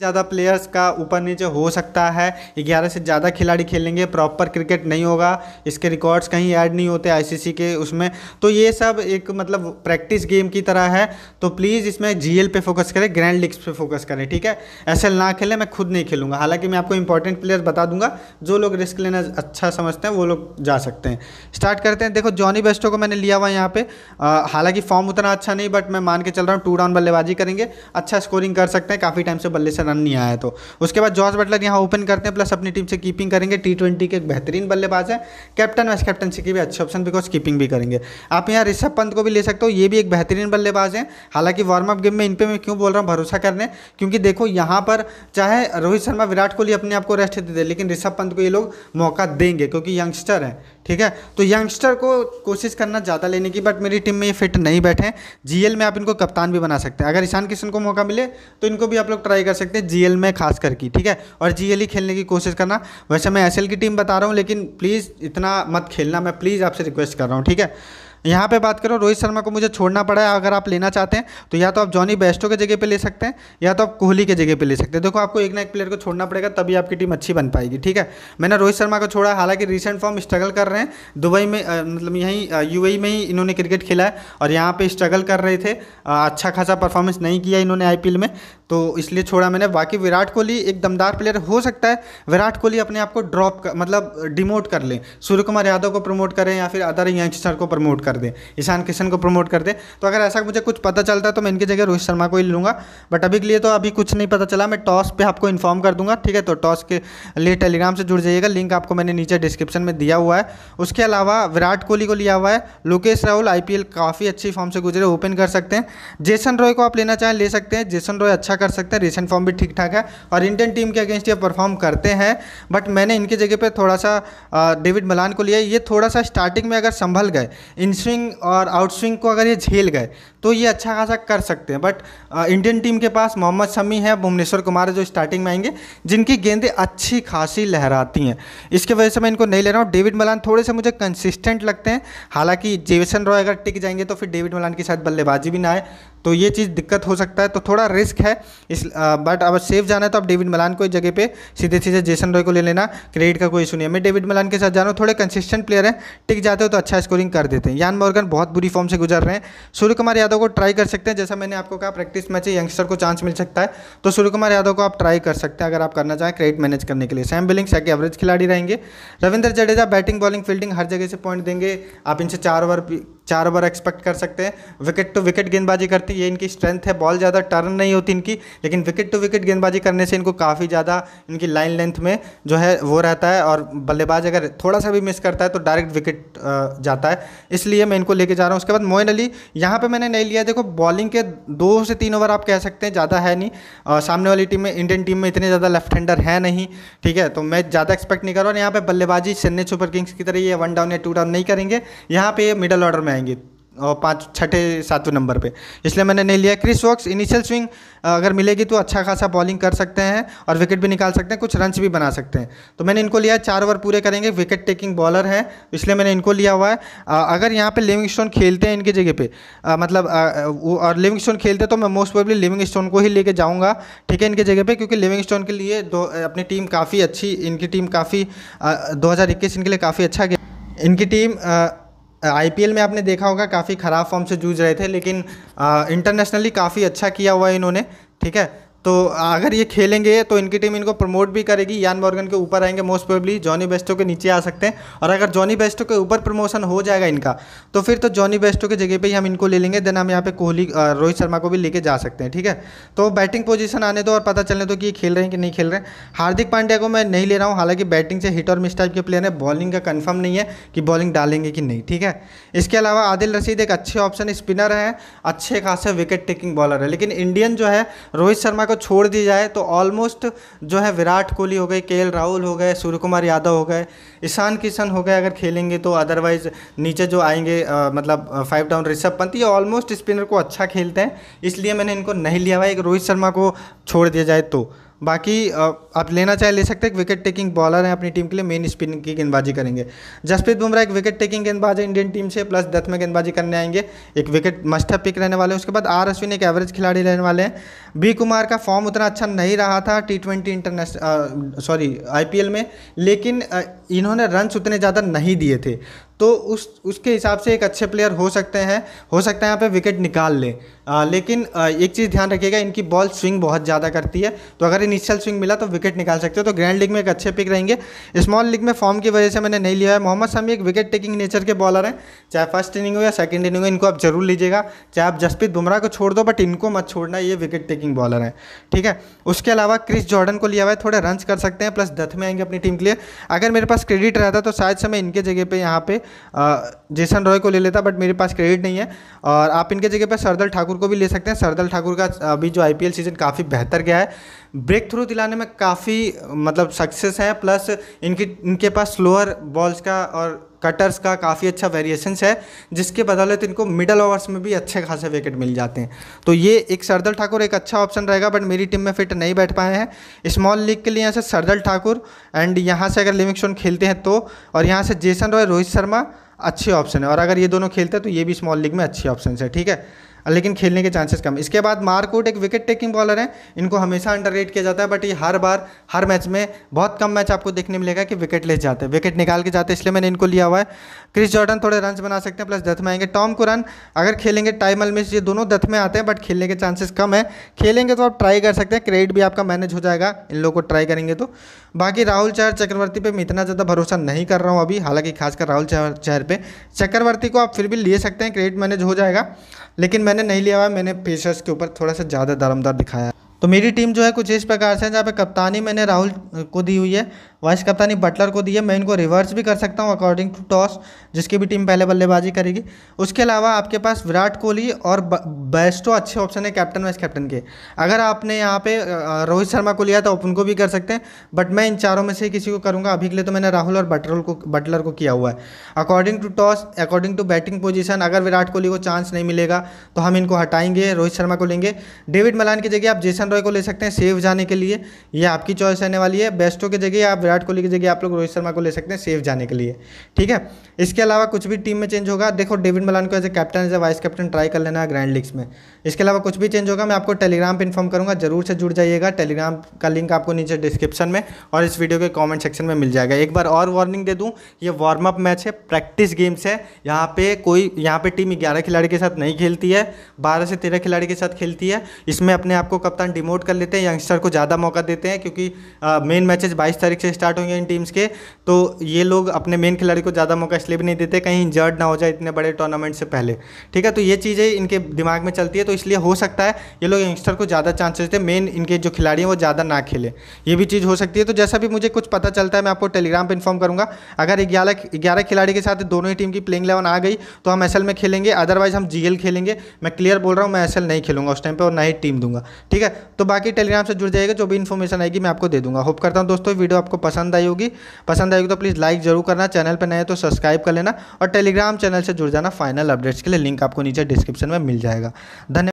ज़्यादा प्लेयर्स का ऊपर नीचे हो सकता है ग्यारह से ज़्यादा खिलाड़ी खेलेंगे प्रॉपर क्रिकेट नहीं होगा इसके रिकॉर्ड्स कहीं ऐड नहीं होते आईसीसी के उसमें तो ये सब एक मतलब प्रैक्टिस गेम की तरह है तो प्लीज़ इसमें जीएल पे फोकस करें ग्रैंड लीग्स पे फोकस करें ठीक है ऐसे ना खेलें मैं खुद नहीं खेलूँगा हालाँकि मैं आपको इंपॉर्टेंट प्लेयर्स बता दूंगा जो लोग रिस्क लेना अच्छा समझते हैं वो लोग जा सकते हैं स्टार्ट करते हैं देखो जॉनी बेस्टो को मैंने लिया हुआ यहाँ पर हालाँकि फॉर्म उतना अच्छा नहीं बट मैं मान के चल रहा हूँ टू डाउन बल्लेबाजी करेंगे अच्छा स्कोरिंग कर सकते हैं काफ़ी टाइम से बल्ले से रन नहीं आया तो उसके बाद जॉर्ज बटलर यहाँ ओपन करते हैं प्लस अपनी टीम से कीपिंग करेंगे टी ट्वेंटी के एक बेहतरीन बल्लेबाज है कैप्टन वाइस कैप्टनसी के भी अच्छे ऑप्शन बिकॉज कीपिंग भी करेंगे आप यहाँ ऋषभ पंत को भी ले सकते हो ये भी एक बेहतरीन बल्लेबाज है हालांकि वार्म अप गेम में इन पर मैं क्यों बोल रहा हूँ भरोसा करने क्योंकि देखो यहाँ पर चाहे रोहित शर्मा विराट कोहली अपने आप को रेस्ट देते लेकिन ऋषभ पंत को ये लोग मौका देंगे क्योंकि यंगस्टर है ठीक है तो यंगस्टर को कोशिश करना ज़्यादा लेने की बट मेरी टीम में ये फिट नहीं बैठे जीएल में आप इनको कप्तान भी बना सकते हैं अगर ईशान किशन को मौका मिले तो इनको भी आप लोग ट्राई कर सकते हैं सकते हैं जीएल में खास करके ठीक है और जीएल ही e खेलने की कोशिश करना वैसे मैं एसएल की टीम बता रहा हूँ लेकिन प्लीज़ इतना मत खेलना मैं प्लीज़ आपसे रिक्वेस्ट कर रहा हूँ ठीक है यहाँ पे बात करो रोहित शर्मा को मुझे छोड़ना पड़ा है अगर आप लेना चाहते हैं तो या तो आप जॉनी बेस्टो के जगह पे ले सकते हैं या तो आप कोहली के जगह पे ले सकते हैं देखो आपको एक ना एक प्लेयर को छोड़ना पड़ेगा तभी आपकी टीम अच्छी बन पाएगी ठीक है मैंने रोहित शर्मा को छोड़ा हालांकि रिसेंट फॉर्म स्ट्रगल कर रहे हैं दुबई में मतलब यहीं यू e में ही इन्होंने क्रिकेट खेला है और यहाँ पर स्ट्रगल कर रहे थे अच्छा खासा परफॉर्मेंस नहीं किया इन्होंने आई में तो इसलिए छोड़ा मैंने बाकी विराट कोहली एक दमदार प्लेयर हो सकता है विराट कोहली अपने आप को ड्रॉप मतलब डिमोट कर लें सूर्य कुमार यादव को प्रमोट करें या फिर अदर यंगस्टर को प्रमोट कर दें ईशान किशन को प्रमोट कर दें तो अगर ऐसा मुझे कुछ पता चलता है तो मैं इनकी जगह रोहित शर्मा को ही लूँगा बट अभी के लिए तो अभी कुछ नहीं पता चला मैं टॉस पर आपको इन्फॉर्म कर दूंगा ठीक है तो टॉस के लिए टेलीग्राम से जुड़ जाइएगा लिंक आपको मैंने नीचे डिस्क्रिप्शन में दिया हुआ है उसके अलावा विराट कोहली को लिया हुआ है लोकेश राहुल आई काफ़ी अच्छी फॉर्म से गुजरे ओपन कर सकते हैं जेसन रॉय को आप लेना चाहें ले सकते हैं जेसन रॉय अच्छा कर सकते हैं रिसेंट फॉर्म भी ठीक ठाक है और इंडियन टीम के अगेंस्ट ये परफॉर्म करते हैं बट मैंने इनके जगह पर थोड़ा सा डेविड मलान को लिया ये थोड़ा सा स्टार्टिंग में अगर संभल गए इन स्विंग और आउट स्विंग को अगर ये झेल गए तो ये अच्छा खासा कर सकते हैं बट इंडियन टीम के पास मोहम्मद शमी है भुवनेश्वर कुमार जो स्टार्टिंग में आएंगे जिनकी गेंदें अच्छी खासी लहराती हैं इसके वजह से मैं इनको नहीं ले रहा हूँ डेविड मलान थोड़े से मुझे कंसिस्टेंट लगते हैं हालांकि जेवसन रॉय अगर टिक जाएंगे तो फिर डेविड मलान के साथ बल्लेबाजी भी ना आए तो ये चीज़ दिक्कत हो सकता है तो थोड़ा रिस्क है इस बट अब सेफ जाना है तो आप डेविड मलान को जगह पे सीधे सीधे जेसन रॉय को ले लेना क्रेडिट का कोई इशू नहीं है मैं डेविड मलान के साथ जा रहा हूँ थोड़े कंसिस्टेंट प्लेयर हैं टिक जाते हो तो अच्छा स्कोरिंग कर देते हैं यान मॉर्गन बहुत बुरी फॉर्म से गुजर रहे हैं सूर्य कुमार यादव को ट्राई कर सकते हैं जैसा मैंने आपको कहा प्रैक्टिस मैच है यंगस्टर को चांस मिल सकता है तो सूर्य कुमार यादव को आप ट्राई कर सकते हैं अगर आप करना चाहें क्रेडिट मैनेज करने के लिए सैम बिलिंग आगे एवरेज खिलाड़ी रहेंगे Ravindra Jadeja batting bowling fielding हर जगह से पॉइंट देंगे आप इनसे चार ओवर चार ओवर एक्सपेक्ट कर सकते हैं विकेट टू विकेट गेंदबाजी करती है ये इनकी स्ट्रेंथ है बॉल ज़्यादा टर्न नहीं होती इनकी लेकिन विकेट टू विकेट गेंदबाजी करने से इनको काफ़ी ज़्यादा इनकी लाइन लेंथ में जो है वो रहता है और बल्लेबाज अगर थोड़ा सा भी मिस करता है तो डायरेक्ट विकेट जाता है इसलिए मैं इनको लेके जा रहा हूँ उसके बाद मोइन अली यहाँ पर मैंने नहीं लिया देखो बॉलिंग के दो से तीन ओवर आप कह सकते हैं ज़्यादा है नहीं और सामने वाली टीम में इंडियन टीम में इतने ज़्यादा लेफ्ट हैंडर है नहीं ठीक है तो मैं ज़्यादा एक्सपेक्ट नहीं कर रहा और यहाँ पर बल्लेबाजी चेन्नई सुपर किंग्स की तरह ये वन डाउन या टू डाउन नहीं करेंगे यहाँ पर मिडल ऑर्डर में आएंगे और पाँच छठे सातवें नंबर पे इसलिए मैंने नहीं लिया क्रिस वॉक्स इनिशियल स्विंग अगर मिलेगी तो अच्छा खासा बॉलिंग कर सकते हैं और विकेट भी निकाल सकते हैं कुछ रन्स भी बना सकते हैं तो मैंने इनको लिया चार ओवर पूरे करेंगे विकेट टेकिंग बॉलर है इसलिए मैंने इनको लिया हुआ है अगर यहाँ पर लिविंग स्टोन खेलते हैं इनकी जगह पर मतलब और लिविंग स्टोन खेलते तो मैं मोस्ट प्रोबली लिविंग स्टोन को ही लेके जाऊँगा ठीक है इनकी जगह पर क्योंकि लिविंग स्टोन के लिए दो अपनी टीम काफ़ी अच्छी इनकी टीम काफ़ी दो इनके लिए काफ़ी अच्छा इनकी टीम आईपीएल में आपने देखा होगा काफ़ी ख़राब फॉर्म से जूझ रहे थे लेकिन इंटरनेशनली काफ़ी अच्छा किया हुआ है इन्होंने ठीक है तो अगर ये खेलेंगे तो इनकी टीम इनको प्रमोट भी करेगी यान मॉर्गन के ऊपर आएंगे मोस्ट प्रोबली जॉनी बेस्टो के नीचे आ सकते हैं और अगर जॉनी बेस्टो के ऊपर प्रमोशन हो जाएगा इनका तो फिर तो जॉनी बेस्टो के जगह पे ही हम इनको ले लेंगे देन हम यहाँ पे कोहली रोहित शर्मा को भी लेके जा सकते हैं ठीक है तो बैटिंग पोजिशन आने दो और पता चलने दो कि ये खेल रहे हैं कि नहीं खेल रहे हैं हार्दिक पांड्या को मैं नहीं ले रहा हूँ हालांकि बैटिंग से हिट और मिस टाइप के प्लेयर है बॉलिंग का कन्फर्म नहीं है कि बॉलिंग डालेंगे कि नहीं ठीक है इसके अलावा आदिल रशीद एक अच्छे ऑप्शन स्पिनर है अच्छे खासे विकेट टेकिंग बॉलर है लेकिन इंडियन जो है रोहित शर्मा को छोड़ दी जाए तो ऑलमोस्ट जो है विराट कोहली हो गए के राहुल हो गए सूर्य कुमार यादव हो गए ईशान किशन हो गए अगर खेलेंगे तो अदरवाइज़ नीचे जो आएंगे आ, मतलब फाइव डाउन ऋषभ पंत ये ऑलमोस्ट स्पिनर को अच्छा खेलते हैं इसलिए मैंने इनको नहीं लिया हुआ एक रोहित शर्मा को छोड़ दिया जाए तो बाकी आप लेना चाहे ले सकते हैं विकेट टेकिंग बॉलर हैं अपनी टीम के लिए मेन स्पिन की गेंदबाजी करेंगे जसप्रीत बुमराह एक विकेट टेकिंग गेंदबाज है इंडियन टीम से प्लस डेथ में गेंदबाजी करने आएंगे एक विकेट मस्ट पिक रहने वाले हैं उसके बाद आर अश्विन एक एवरेज खिलाड़ी रहने वाले हैं बी कुमार का फॉर्म उतना अच्छा नहीं रहा था टी ट्वेंटी इंटरनेशनल सॉरी आई में लेकिन इन्होंने रन्स उतने ज़्यादा नहीं दिए थे तो उस उसके हिसाब से एक अच्छे प्लेयर हो सकते हैं हो सकता है यहाँ पे विकेट निकाल लें लेकिन आ, एक चीज़ ध्यान रखिएगा इनकी बॉल स्विंग बहुत ज़्यादा करती है तो अगर इनिशियल स्विंग मिला तो विकेट निकाल सकते हो तो ग्रैंड लीग में एक अच्छे पिक रहेंगे स्मॉल लीग में फॉर्म की वजह से मैंने नहीं लिया है मोहम्मद शमी एक विकेट टेकिंग नेचर के बॉलर हैं चाहे फर्स्ट इनिंग हो या सेकेंड इनिंग हो इनको आप जरूर लीजिएगा चाहे आप जसप्रीत बुमराह को छोड़ दो बट इनको मत छोड़ना ये विकेट टेकिंग बॉलर हैं ठीक है उसके अलावा क्रिस जॉर्डन को लिया हुआ है थोड़े रन्स कर सकते हैं प्लस दथ में आएंगे अपनी टीम के लिए अगर मेरे पास पास क्रेडिट रहता तो शायद से मैं इनके जगह पे यहाँ पे जेसन रॉय को ले लेता बट मेरे पास क्रेडिट नहीं है और आप इनके जगह पे सरदल ठाकुर को भी ले सकते हैं सरदल ठाकुर का अभी जो आईपीएल सीज़न काफ़ी बेहतर गया है ब्रेक थ्रू दिलाने में काफ़ी मतलब सक्सेस है प्लस इनकी इनके पास स्लोअर बॉल्स का और कटर्स का काफ़ी अच्छा वेरिएशंस है जिसके बदौलत इनको मिडल ओवर्स में भी अच्छे खासे विकेट मिल जाते हैं तो ये एक सरदल ठाकुर एक अच्छा ऑप्शन रहेगा बट मेरी टीम में फिट नहीं बैठ पाए हैं स्मॉल लीग के लिए यहाँ से सरदल ठाकुर एंड यहाँ से अगर स्टोन खेलते हैं तो और यहाँ से जेसन रॉय रोहित शर्मा अच्छे ऑप्शन है और अगर ये दोनों खेलते हैं तो ये भी स्मॉल लीग में अच्छे ऑप्शन है ठीक है लेकिन खेलने के चांसेस कम इसके बाद मार्कूट एक विकेट टेकिंग बॉलर हैं इनको हमेशा अंडर किया जाता है बट ये हर बार हर मैच में बहुत कम मैच आपको देखने मिलेगा कि विकेट ले जाते हैं विकेट निकाल के जाते हैं इसलिए मैंने इनको लिया हुआ है क्रिस जॉर्डन थोड़े रन बना सकते हैं प्लस दथ में आएंगे टॉम कुरन अगर खेलेंगे टाइम अलमेज ये दोनों दथ में आते हैं बट खेलने के चांसेस कम है खेलेंगे तो आप ट्राई कर सकते हैं क्रेडिट भी आपका मैनेज हो जाएगा इन लोगों को ट्राई करेंगे तो बाकी राहुल चहर चक्रवर्ती पर मैं इतना ज़्यादा भरोसा नहीं कर रहा हूँ अभी हालांकि खासकर राहुल चहर पर चक्रवर्ती को आप फिर भी ले सकते हैं क्रेडिट मैनेज हो जाएगा लेकिन मैंने नहीं लिया हुआ मैंने पेशर्स के ऊपर थोड़ा सा ज़्यादा दरमदार दिखाया तो मेरी टीम जो है कुछ इस प्रकार से जहाँ पे कप्तानी मैंने राहुल को दी हुई है वाइस कप्तानी बटलर को दी है मैं इनको रिवर्स भी कर सकता हूँ अकॉर्डिंग टू टॉस जिसकी भी टीम पहले बल्लेबाजी करेगी उसके अलावा आपके पास विराट कोहली और बेस्टो अच्छे ऑप्शन है कैप्टन वाइस कैप्टन के अगर आपने यहाँ पे रोहित शर्मा को लिया तो आप उनको भी कर सकते हैं बट मैं इन चारों में से किसी को करूँगा अभी के लिए तो मैंने राहुल और बटरल को बटलर को किया हुआ है according to toss according to batting position अगर विराट कोहली को चांस नहीं मिलेगा तो हम इनको हटाएंगे रोहित शर्मा को लेंगे डेविड मलान की जगह आप जेसन रॉय को ले सकते हैं सेव जाने के लिए ये आपकी चॉइस रहने वाली है बेस्टो की जगह आप विराट कोहली की जगह आप लोग रोहित शर्मा को ले सकते हैं सेफ जाने के लिए ठीक है इसके अलावा कुछ भी टीम में चेंज होगा देखो डेविड मलान को as a captain as a vice captain try कर लेना ग्रैंड लीग्स में इसके अलावा कुछ भी चेंज होगा मैं आपको टेलीग्राम पर इन्फॉर्म करूँगा जरूर से जुड़ जाइएगा टेलीग्राम का लिंक आपको नीचे डिस्क्रिप्शन में और इस वीडियो के कॉमेंट सेक्शन में मिल जाएगा एक बार और वार्निंग दे दूँ ये वार्म अप मैच है प्रैक्टिस गेम्स है यहाँ पे कोई यहाँ पे टीम ग्यारह खिलाड़ी के साथ नहीं खेलती है बारह से तेरह खिलाड़ी के साथ खेलती है इसमें अपने आप को कप्तान डिमोट कर लेते हैं यंगस्टर को ज़्यादा मौका देते हैं क्योंकि मेन मैचेस बाईस तारीख से स्टार्ट होंगे इन टीम्स के तो ये लोग अपने मेन खिलाड़ी को ज़्यादा मौका इसलिए भी नहीं देते कहीं इंजर्ड ना हो जाए इतने बड़े टूर्नामेंट से पहले ठीक है तो ये चीज़ें इनके दिमाग में चलती है तो इसलिए हो सकता है ये लोग यंगस्टर को ज़्यादा चांसेस देते मेन इनके जो खिलाड़ी हैं वो ज़्यादा ना खेले ये भी चीज़ हो सकती है तो जैसा भी मुझे कुछ पता चलता है मैं आपको टेलीग्राम पर इन्फॉर्म करूँगा अगर ग्यारह ग्यारह खिलाड़ी के साथ दोनों ही टीम की प्लेइंग इलेवन आ गई तो हम एस में खेलेंगे अदरवाइज हम जी खेलेंगे मैं क्लियर बोल रहा हूँ मैं एस नहीं खेलूंगा उस टाइम पर और ना ही टीम दूंगा ठीक है तो बाकी टेलीग्राम से जुड़ जाएगा जो भी इन्फॉर्मेशन आएगी मैं आपको दे दूंगा होप करता हूँ दोस्तों वीडियो आपको पसंद आई होगी पसंद आएगी तो प्लीज़ लाइक जरूर करना चैनल पर नए तो सब्सक्राइब कर लेना और टेलीग्राम चैनल से जुड़ जाना फाइनल अपडेट्स के लिए लिंक आपको नीचे डिस्क्रिप्शन में मिल जाएगा धन्यवाद